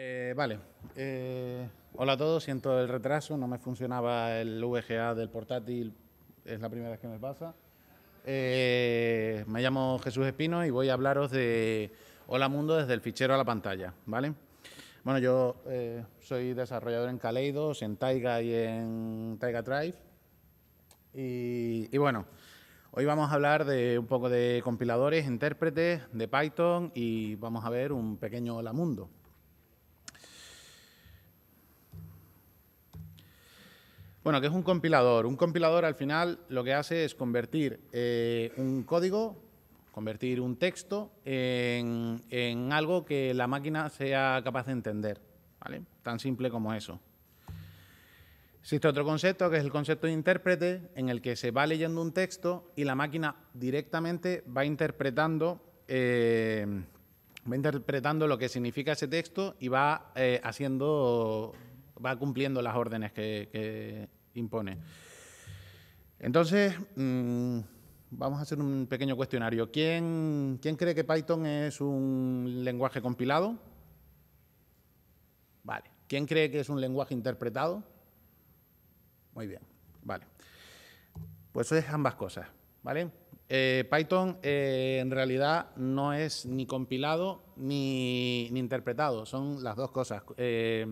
Eh, vale. Eh, hola a todos, siento el retraso, no me funcionaba el VGA del portátil, es la primera vez que me pasa. Eh, me llamo Jesús Espino y voy a hablaros de Hola Mundo desde el fichero a la pantalla, ¿vale? Bueno, yo soy desarrollador en Kaleidos, en Taiga y en Taiga Drive. y bueno, Hoy vamos a hablar de un poco de compiladores, intérpretes, de Python y vamos a ver un pequeño hola mundo. Bueno, ¿qué es un compilador? Un compilador al final lo que hace es convertir eh, un código, convertir un texto en, algo que la máquina sea capaz de entender. ¿vale? Tan simple como eso. Existe otro concepto que es el concepto de intérprete, en el que se va leyendo un texto y la máquina directamente va interpretando, eh, va interpretando lo que significa ese texto y va eh, haciendo va cumpliendo las órdenes que, impone. Entonces, mm, vamos a hacer un pequeño cuestionario. ¿Quién, ¿Quién cree que Python es un lenguaje compilado? Vale. ¿Quién cree que es un lenguaje interpretado? Muy bien, vale. Pues es ambas cosas, ¿vale? Eh, Python eh, en realidad no es ni compilado ni, interpretado, son las dos cosas. Eh,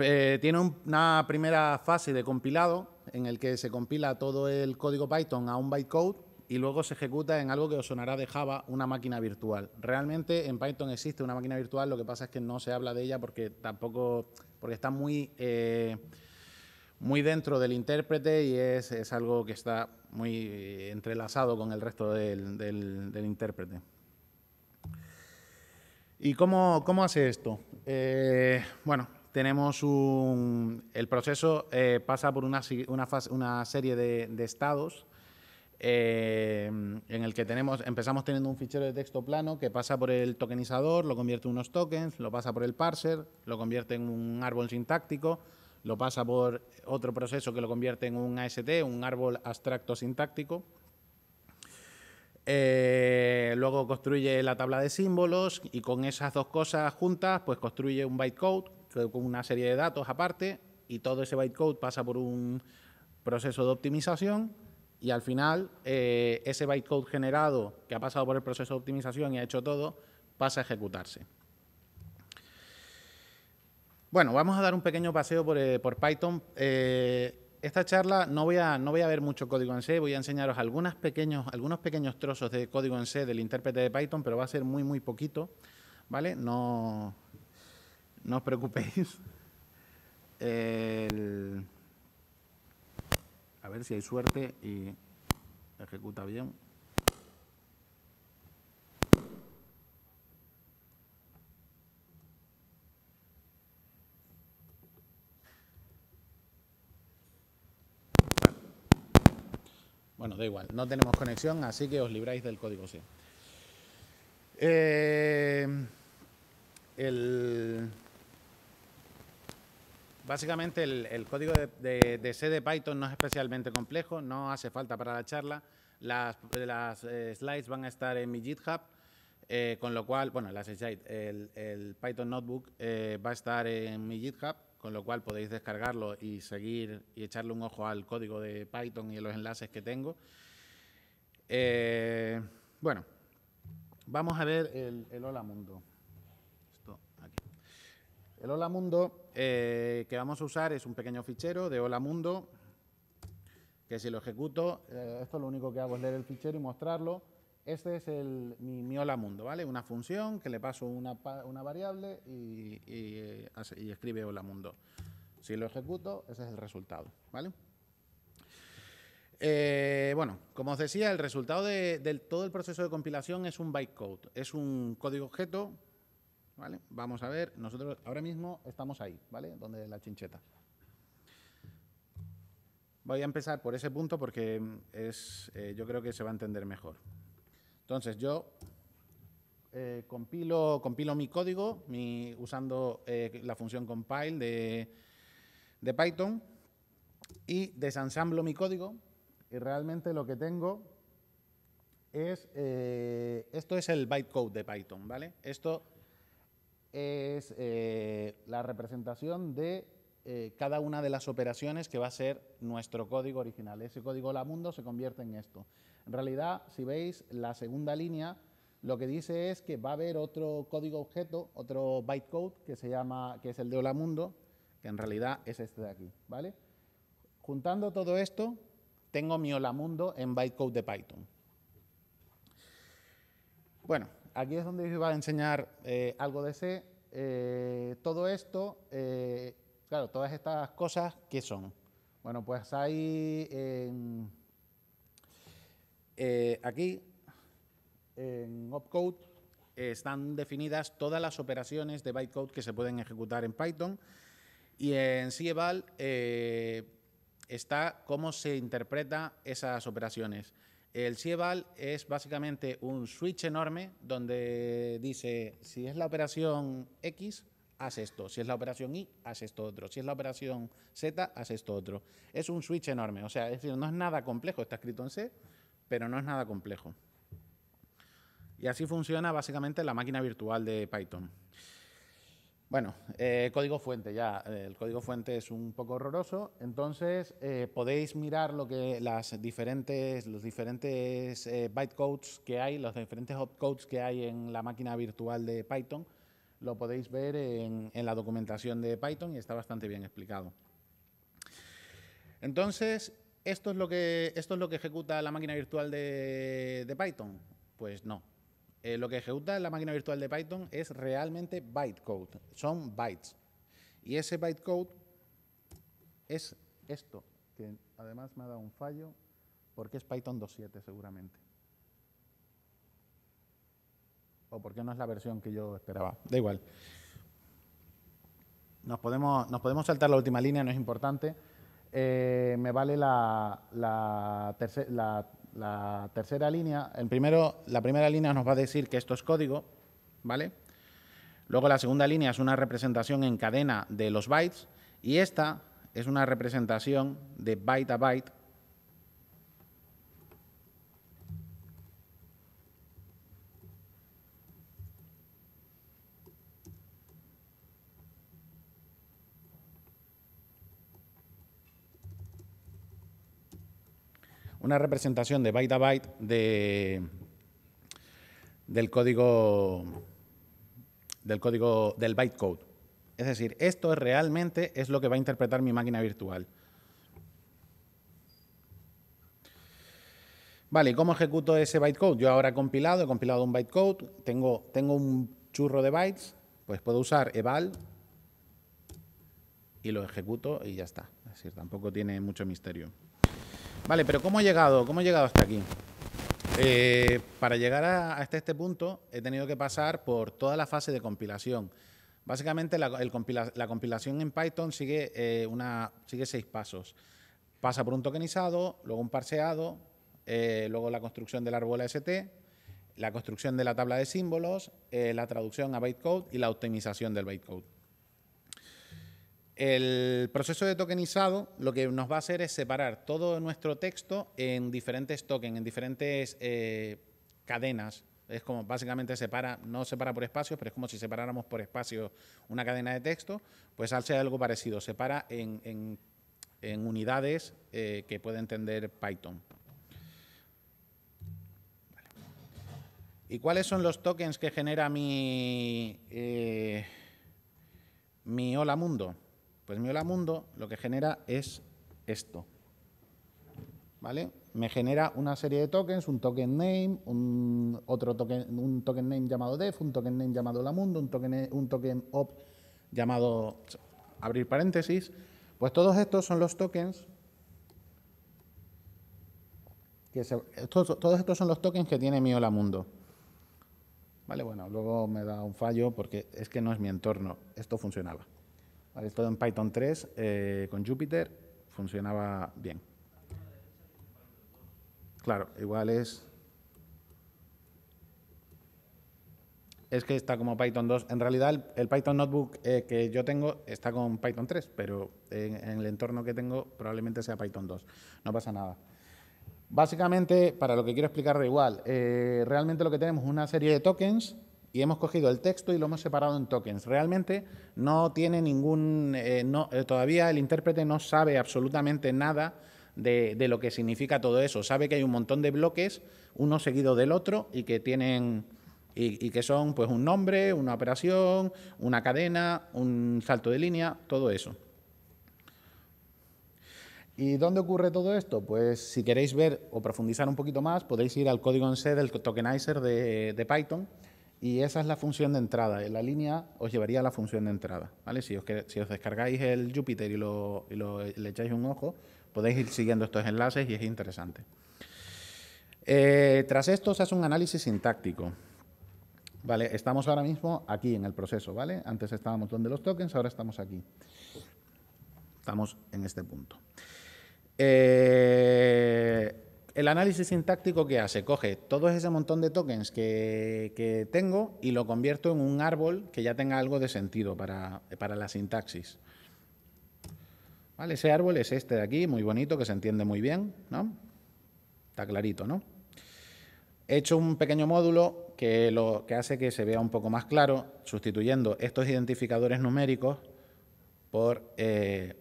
eh, tiene una primera fase de compilado en el que se compila todo el código Python a un bytecode y luego se ejecuta en algo que os sonará de Java, una máquina virtual. Realmente en Python existe una máquina virtual, lo que pasa es que no se habla de ella porque tampoco, porque está muy, eh, muy dentro del intérprete y es, algo que está muy eh, entrelazado con el resto del, intérprete. ¿Y cómo, hace esto? bueno, tenemos El proceso eh, pasa por una, serie de, estados eh, en el que tenemos, empezamos teniendo un fichero de texto plano que pasa por el tokenizador, lo convierte en unos tokens, lo pasa por el parser, lo convierte en un árbol sintáctico, lo pasa por otro proceso que lo convierte en un AST, un árbol abstracto sintáctico. Eh, luego construye la tabla de símbolos y con esas dos cosas juntas, pues construye un bytecode con una serie de datos aparte y todo ese bytecode pasa por un proceso de optimización y al final eh, ese bytecode generado que ha pasado por el proceso de optimización y ha hecho todo pasa a ejecutarse. Bueno, vamos a dar un pequeño paseo por, eh, Python. Eh, esta charla no voy, a, no voy a ver mucho código en C, voy a enseñaros pequeños, algunos pequeños trozos de código en C del intérprete de Python, pero va a ser muy, muy poquito, ¿vale? No, no os preocupéis. a ver si hay suerte y ejecuta bien. Bueno, da igual, no tenemos conexión, así que os libráis del código C. Eh, el, Básicamente el, código de, sede Python no es especialmente complejo, no hace falta para la charla. Las, eh, slides van a estar en mi GitHub, eh, con lo cual, bueno, las el, Python Notebook eh, va a estar en mi GitHub, con lo cual podéis descargarlo y seguir y echarle un ojo al código de Python y a los enlaces que tengo. bueno, vamos a ver el Hola Mundo. El hola mundo eh, que vamos a usar es un pequeño fichero de hola mundo, que si lo ejecuto, esto eh, esto lo único que hago es leer el fichero y mostrarlo. Este es el, mi, hola mundo, ¿vale? Una función que le paso una, variable eh, y, escribe hola mundo. Si lo ejecuto, ese es el resultado, ¿vale? bueno, como os decía, el resultado de, todo el proceso de compilación es un bytecode, es un código objeto ¿vale? Vamos a ver, nosotros ahora mismo estamos ahí, ¿vale? Donde la chincheta. Voy a empezar por ese punto porque es, eh, yo creo que se va a entender mejor. Entonces, yo eh, compilo, mi código mi, usando eh, la función compile de, de Python y desensamblo mi código y realmente lo que tengo es, eh, esto es el bytecode de Python, ¿vale? Esto es eh, la representación de eh, cada una de las operaciones que va a ser nuestro código original. Ese código la mundo se convierte en esto. En realidad, si veis la segunda línea, lo que dice es que va a haber otro código objeto, otro bytecode que se llama, que es el de hola mundo, que en realidad es este de aquí, ¿vale? Juntando todo esto, tengo mi hola mundo en bytecode de Python. Bueno, aquí es donde yo iba a enseñar eh, algo de C. Eh, todo esto, eh, claro, todas estas cosas, ¿qué son? Bueno, pues hay aquí, en opcode, están definidas todas las operaciones de bytecode que se pueden ejecutar en Python y en CEVAL está cómo se interpreta esas operaciones. El CIEVAL es básicamente un switch enorme donde dice, si es la operación X, haz esto, si es la operación Y, haz esto otro, si es la operación Z, haz esto otro. Es un switch enorme, o sea, es decir, no es nada complejo, está escrito en C, pero no es nada complejo. Y así funciona básicamente la máquina virtual de Python. Bueno, eh, código fuente ya. El código fuente es un poco horroroso, entonces eh, podéis mirar lo que las diferentes, los diferentes eh, bytecodes que hay, los diferentes opcodes que hay en la máquina virtual de Python, lo podéis ver en, la documentación de Python y está bastante bien explicado. Entonces, ¿esto es lo que, esto es lo que ejecuta la máquina virtual de Python? Pues no, eh, lo que ejecuta la máquina virtual de Python es realmente bytecode, son bytes. Y ese bytecode es esto, que además me ha dado un fallo porque es Python 2.7 seguramente. O porque no es la versión que yo esperaba, da igual. Nos podemos, nos podemos saltar la última línea, no es importante. Eh, me vale la, la, la la tercera línea, el primero, la primera línea nos va a decir que esto es código, ¿vale? Luego la segunda línea es una representación en cadena de los bytes y esta es una representación de byte a byte una representación de byte a byte de, del código del código del bytecode. Es decir, esto realmente es lo que va a interpretar mi máquina virtual. Vale, ¿y cómo ejecuto ese bytecode? Yo ahora he compilado, he compilado un bytecode, tengo, tengo un churro de bytes, pues puedo usar eval y lo ejecuto y ya está. Es decir, tampoco tiene mucho misterio. Vale, pero ¿cómo he llegado? ¿Cómo he llegado hasta aquí? Eh, para llegar a, hasta este punto he tenido que pasar por toda la fase de compilación. Básicamente la, compilación en Python sigue, eh, una, sigue seis pasos. Pasa por un tokenizado, luego un parseado, eh, luego la construcción del árbol ST, la construcción de la tabla de símbolos, la traducción a bytecode y la optimización del bytecode. El proceso de tokenizado lo que nos va a hacer es separar todo nuestro texto en diferentes tokens, en diferentes eh, cadenas. Es como básicamente separa, no separa por espacios, pero es como si separáramos por espacios una cadena de texto, pues ser algo parecido, separa en, unidades eh, que puede entender Python. ¿Y cuáles son los tokens que genera mi eh, Hola Mundo? Pues mi hola mundo lo que genera es esto. ¿Vale? Me genera una serie de tokens, un token name, un otro token, un token name llamado def, un token name llamado la mundo, un token, un token op llamado abrir paréntesis. Pues todos estos son los tokens que todos estos son los tokens que tiene mi hola mundo. Vale, bueno, luego me da un fallo porque es que no es mi entorno. Esto funcionaba. Esto todo en Python 3 eh, con Jupyter funcionaba bien. Claro, igual es... Es que está como Python 2. En realidad el, Python Notebook eh, que yo tengo está con Python 3, pero en, el entorno que tengo probablemente sea Python 2. No pasa nada. Básicamente, para lo que quiero explicar igual, eh, realmente lo que tenemos es una serie de tokens y hemos cogido el texto y lo hemos separado en tokens. Realmente no tiene ningún, eh, eh, todavía el intérprete no sabe absolutamente nada de, lo que significa todo eso. Sabe que hay un montón de bloques, uno seguido del otro y que tienen y, que son pues un nombre, una operación, una cadena, un salto de línea, todo eso. ¿Y dónde ocurre todo esto? Pues si queréis ver o profundizar un poquito más, podéis ir al código en C del tokenizer de Python y esa es la función de entrada. La línea os llevaría a la función de entrada. ¿vale? Si, os, si os descargáis el Jupyter y, lo, le echáis un ojo, podéis ir siguiendo estos enlaces y es interesante. Eh, tras esto se hace un análisis sintáctico. Vale, estamos ahora mismo aquí en el proceso, ¿vale? Antes estábamos donde los tokens, ahora estamos aquí. Estamos en este punto. Eh, el análisis sintáctico que hace, coge todo ese montón de tokens que, tengo y lo convierto en un árbol que ya tenga algo de sentido para, la sintaxis. Vale, ese árbol es este de aquí, muy bonito, que se entiende muy bien, ¿no? Está clarito, ¿no? He hecho un pequeño módulo que, lo, que hace que se vea un poco más claro, sustituyendo estos identificadores numéricos por eh,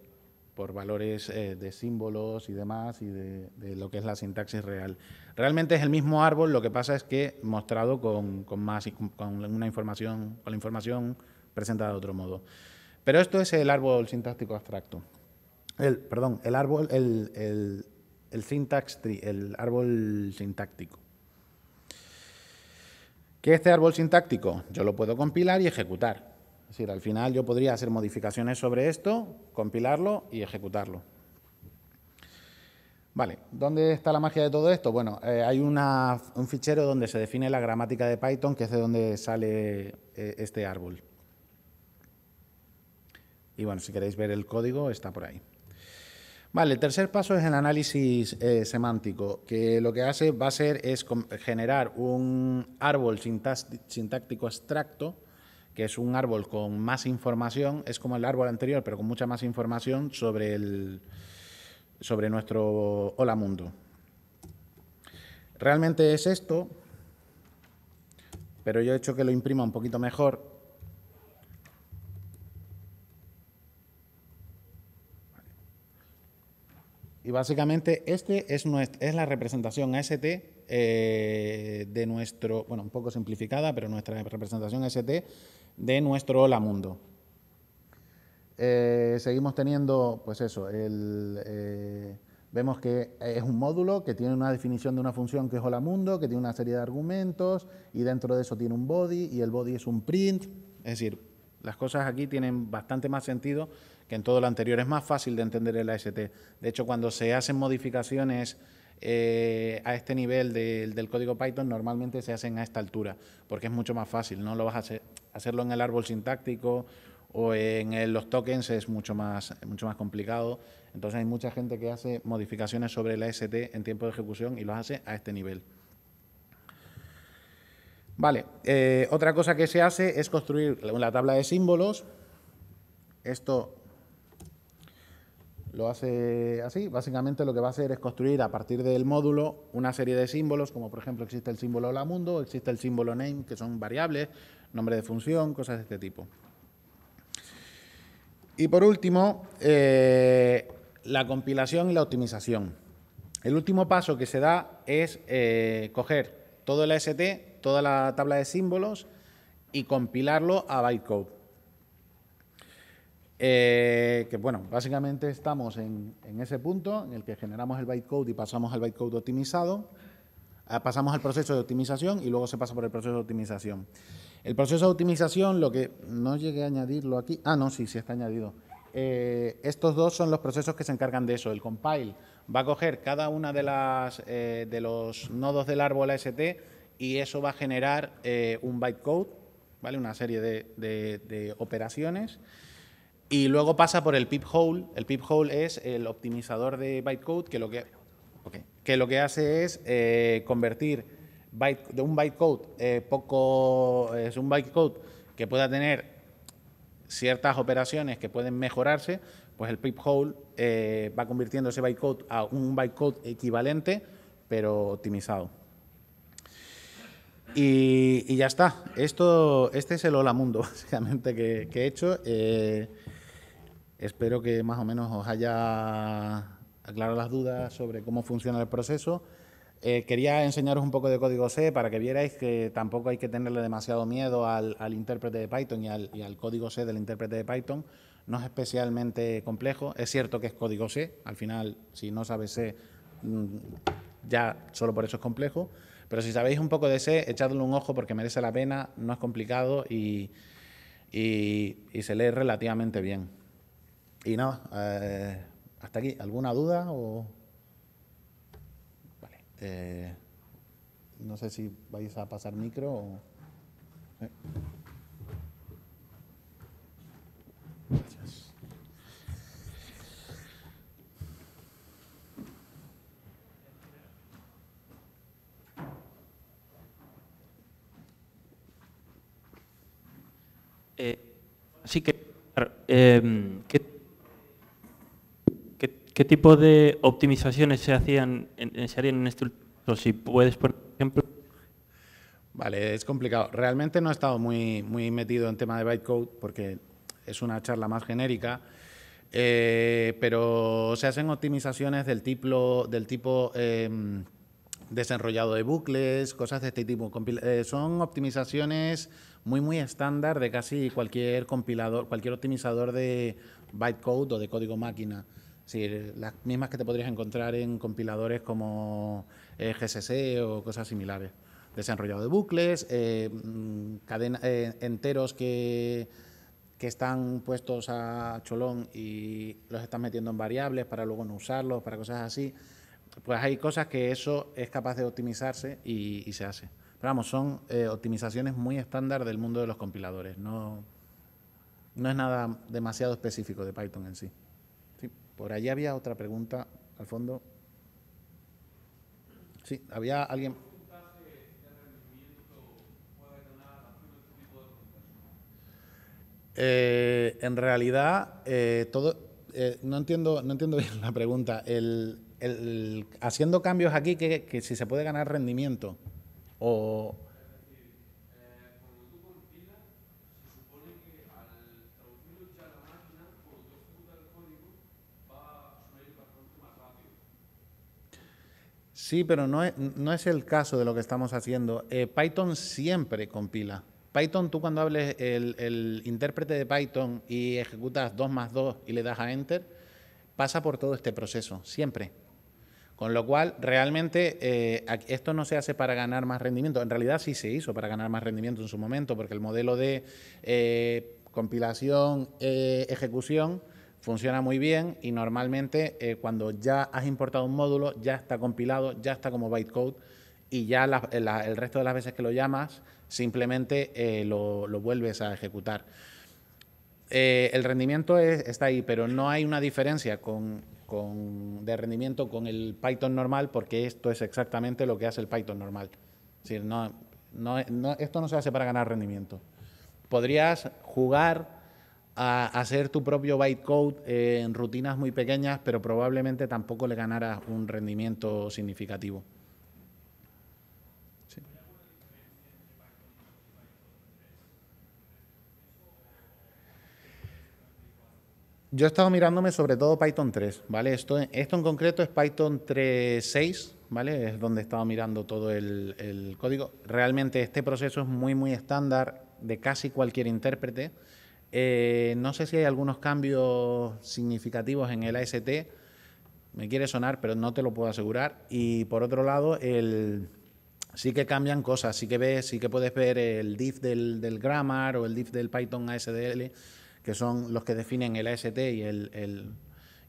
por valores eh, de símbolos y demás y de, lo que es la sintaxis real. Realmente es el mismo árbol, lo que pasa es que mostrado con, más con una información, con la información presentada de otro modo. Pero esto es el árbol sintáctico abstracto. El, perdón, el árbol, el, el, el syntax el árbol sintáctico. ¿Qué es este árbol sintáctico? Yo lo puedo compilar y ejecutar. Es decir, al final yo podría hacer modificaciones sobre esto, compilarlo y ejecutarlo. Vale, ¿dónde está la magia de todo esto? Bueno, eh, hay un fichero donde se define la gramática de Python, que es de donde sale eh, este árbol. Y bueno, si queréis ver el código, está por ahí. Vale, el tercer paso es el análisis eh, semántico, que lo que hace va a ser es generar un árbol sintáctico abstracto que es un árbol con más información, es como el árbol anterior, pero con mucha más información sobre, el, sobre nuestro hola mundo. Realmente es esto, pero yo he hecho que lo imprima un poquito mejor. Y básicamente este es, es la representación ST eh, de nuestro, bueno, un poco simplificada, pero nuestra representación ST de nuestro Hola Mundo. Eh, seguimos teniendo, pues eso, el, eh, vemos que es un módulo que tiene una definición de una función que es Hola Mundo, que tiene una serie de argumentos y dentro de eso tiene un body y el body es un print. Es decir, las cosas aquí tienen bastante más sentido que en todo lo anterior. Es más fácil de entender el AST. De hecho, cuando se hacen modificaciones eh, a este nivel del código Python normalmente se hacen a esta altura, porque es mucho más fácil, no lo vas a hacer, hacerlo en el árbol sintáctico o en los tokens es mucho más, mucho más complicado. Entonces hay mucha gente que hace modificaciones sobre la ST en tiempo de ejecución y los hace a este nivel. Vale, eh, otra cosa que se hace es construir la tabla de símbolos. Esto lo hace así. Básicamente lo que va a hacer es construir a partir del módulo una serie de símbolos, como por ejemplo existe el símbolo hola mundo, existe el símbolo name, que son variables, nombre de función, cosas de este tipo. Y por último, eh, la compilación y la optimización. El último paso que se da es eh, coger todo el st toda la tabla de símbolos y compilarlo a bytecode. Eh, que bueno, básicamente estamos en, ese punto en el que generamos el bytecode y pasamos al bytecode optimizado, ah, pasamos al proceso de optimización y luego se pasa por el proceso de optimización. El proceso de optimización, lo que no llegué a añadirlo aquí, ah, no, sí, sí está añadido. Eh, estos dos son los procesos que se encargan de eso. El compile va a coger cada una de, las, eh, de los nodos del árbol AST y eso va a generar un bytecode, ¿vale? una serie de, de operaciones y luego pasa por el PIP hole, El PIP hole es el optimizador de bytecode que lo que, que, lo que hace es eh, convertir byte, de un bytecode eh, poco. Es un bytecode que pueda tener ciertas operaciones que pueden mejorarse, pues el PIP hole eh, va convirtiendo ese bytecode a un bytecode equivalente, pero optimizado. Y, ya está. Esto, este es el hola mundo, básicamente, que, he hecho. Espero que más o menos os haya aclarado las dudas sobre cómo funciona el proceso. Eh, quería enseñaros un poco de código C para que vierais que tampoco hay que tenerle demasiado miedo al, intérprete de Python y al, código C del intérprete de Python. No es especialmente complejo. Es cierto que es código C. Al final, si no sabes C, mm, ya solo por eso es complejo. Pero si sabéis un poco de C, echadle un ojo porque merece la pena, no es complicado y se lee relativamente bien. Y nada, eh, hasta aquí. ¿Alguna duda? O... Eh, no sé si vais a pasar micro o... eh. eh que em, ¿Qué tipo de optimizaciones se hacían en, se harían en este Si puedes, por ejemplo. Vale, es complicado. Realmente no he estado muy, muy metido en tema de bytecode porque es una charla más genérica. Eh, pero se hacen optimizaciones del tipo, del tipo em, desenrollado de bucles, cosas de este tipo. Eh, son optimizaciones muy, muy estándar de casi cualquier compilador, cualquier optimizador de bytecode o de código máquina decir, las mismas que te podrías encontrar en compiladores como eh, GCC o cosas similares. desarrollado de bucles, eh, mm, cadena, eh, enteros que, están puestos a cholón y los están metiendo en variables para luego no usarlos, para cosas así. Pues hay cosas que eso es capaz de optimizarse y, se hace. Pero vamos, son eh, optimizaciones muy estándar del mundo de los compiladores. No, no es nada demasiado específico de Python en sí. Por allá había otra pregunta al fondo. Sí, había alguien. Eh, en realidad, eh, todo, eh, no, entiendo, no entiendo bien la pregunta. El, haciendo cambios aquí, que, que si se puede ganar rendimiento o, Sí, pero no es, el caso de lo que estamos haciendo. Eh, Python siempre compila. Python, tú cuando hables el, intérprete de Python y ejecutas 2 más 2 y le das a Enter, pasa por todo este proceso, siempre. Con lo cual, realmente eh, esto no se hace para ganar más rendimiento. En realidad sí se hizo para ganar más rendimiento en su momento, porque el modelo de eh, compilación, eh, ejecución, funciona muy bien y normalmente eh, cuando ya has importado un módulo, ya está compilado, ya está como bytecode y ya eh, el resto de las veces que lo llamas, simplemente eh, lo, vuelves a ejecutar. el rendimiento está ahí, pero no hay una diferencia de rendimiento con el Python normal porque esto es exactamente lo que hace el Python normal. Es decir, no, esto no se hace para ganar rendimiento. Podrías jugar a hacer tu propio bytecode eh, en rutinas muy pequeñas, pero probablemente tampoco le ganarás un rendimiento significativo. Yo he estado mirándome sobre todo Python 3, ¿vale? Esto, esto en concreto es Python 3.6, ¿vale? Es donde he estado mirando todo el, el código. Realmente este proceso es muy, muy estándar de casi cualquier intérprete. Eh, no sé si hay algunos cambios significativos en el AST. Me quiere sonar, pero no te lo puedo asegurar. Y por otro lado, sí que cambian cosas. Sí que ves, sí que puedes ver el div del, del Grammar o el div del Python ASDL, que son los que definen el AST y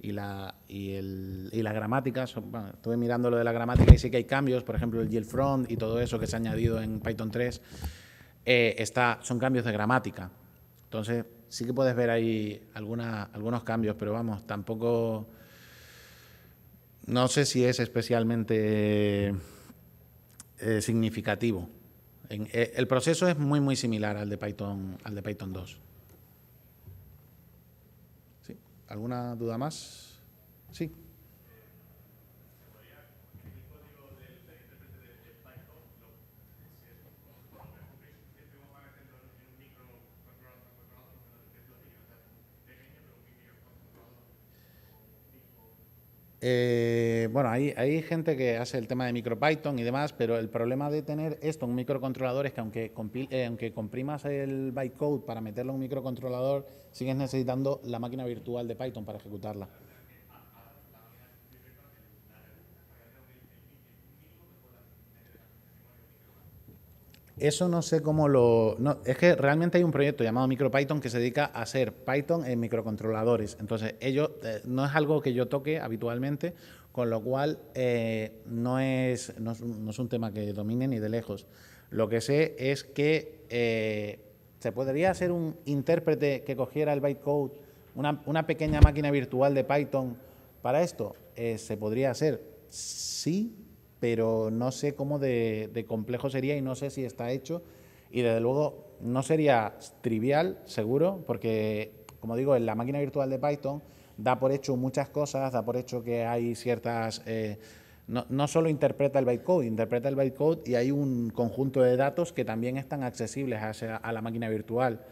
y la, y, gramática. estuve mirando lo de la gramática y sí que hay cambios, por ejemplo, el yield front y todo eso que se ha añadido en Python 3, eh, son cambios de gramática. Entonces, sí que puedes ver ahí alguna, algunos cambios, pero vamos, tampoco. No sé si es especialmente eh, significativo. Eh, el proceso es muy, muy similar al de Python, al de Python 2. ¿Alguna duda más? Sí. Eh, bueno, hay, hay, gente que hace el tema de MicroPython y demás, pero el problema de tener esto en un microcontrolador es que aunque, eh, aunque comprimas el bytecode para meterlo en un microcontrolador, sigues necesitando la máquina virtual de Python para ejecutarla. Eso no sé cómo lo... es que realmente hay un proyecto llamado MicroPython que se dedica a hacer Python en microcontroladores. Entonces, ello eh, no es algo que yo toque habitualmente, con lo cual eh, no, es, es un, tema que domine ni de lejos. Lo que sé es que eh, se podría hacer un intérprete que cogiera el bytecode, una, una pequeña máquina virtual de Python para esto. se podría hacer, sí, pero no sé cómo de, complejo sería y no sé si está hecho. Y desde luego no sería trivial, seguro, porque, como digo, en la máquina virtual de Python da por hecho muchas cosas, da por hecho que hay ciertas... Eh, no, no, solo interpreta el bytecode, interpreta el bytecode y hay un conjunto de datos que también están accesibles a la máquina virtual.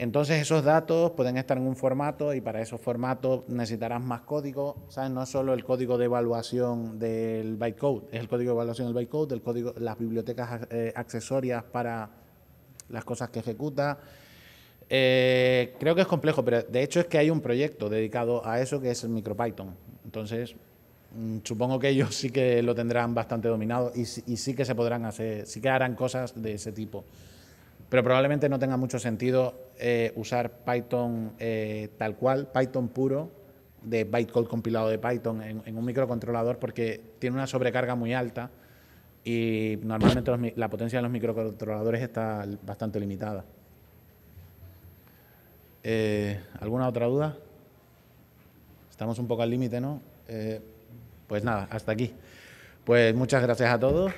Entonces esos datos pueden estar en un formato y para esos formatos necesitarás más código, ¿sabes? No solo el código de evaluación del bytecode, es el código de evaluación del bytecode, el código, las bibliotecas eh, accesorias para las cosas que ejecuta. Eh, creo que es complejo, pero de hecho es que hay un proyecto dedicado a eso que es el MicroPython. Entonces, mm, supongo que ellos sí que lo tendrán bastante dominado y, y sí que se podrán hacer, sí que harán cosas de ese tipo pero probablemente no tenga mucho sentido eh, usar Python eh, tal cual, Python puro, de bytecode compilado de Python en, un microcontrolador porque tiene una sobrecarga muy alta y normalmente la potencia de los microcontroladores está bastante limitada. Eh, ¿Alguna otra duda? Estamos un poco al límite, ¿no? pues nada, hasta aquí. Pues muchas gracias a todos.